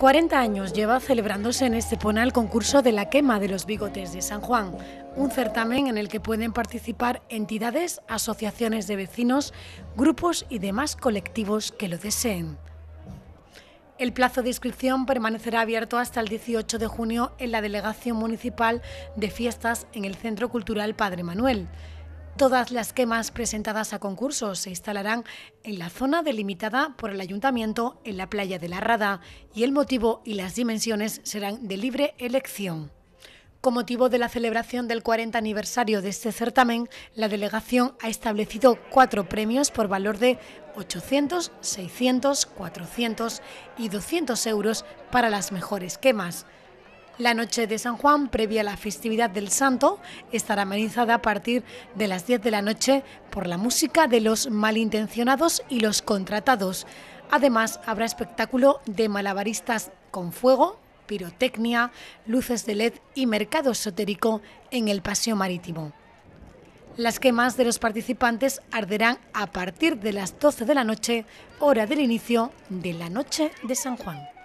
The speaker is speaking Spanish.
40 años lleva celebrándose en Estepona el concurso de la quema de los bigotes de San Juan, un certamen en el que pueden participar entidades, asociaciones de vecinos, grupos y demás colectivos que lo deseen. El plazo de inscripción permanecerá abierto hasta el 18 de junio en la Delegación Municipal de Fiestas en el Centro Cultural Padre Manuel. Todas las quemas presentadas a concurso se instalarán en la zona delimitada por el ayuntamiento en la playa de la Rada y el motivo y las dimensiones serán de libre elección. Con motivo de la celebración del 40 aniversario de este certamen, la delegación ha establecido cuatro premios por valor de 800, 600, 400 y 200 euros para las mejores quemas. La noche de San Juan, previa a la festividad del Santo, estará amenizada a partir de las 10 de la noche por la música de los malintencionados y los contratados. Además, habrá espectáculo de malabaristas con fuego, pirotecnia, luces de LED y mercado esotérico en el paseo marítimo. Las quemas de los participantes arderán a partir de las 12 de la noche, hora del inicio de la noche de San Juan.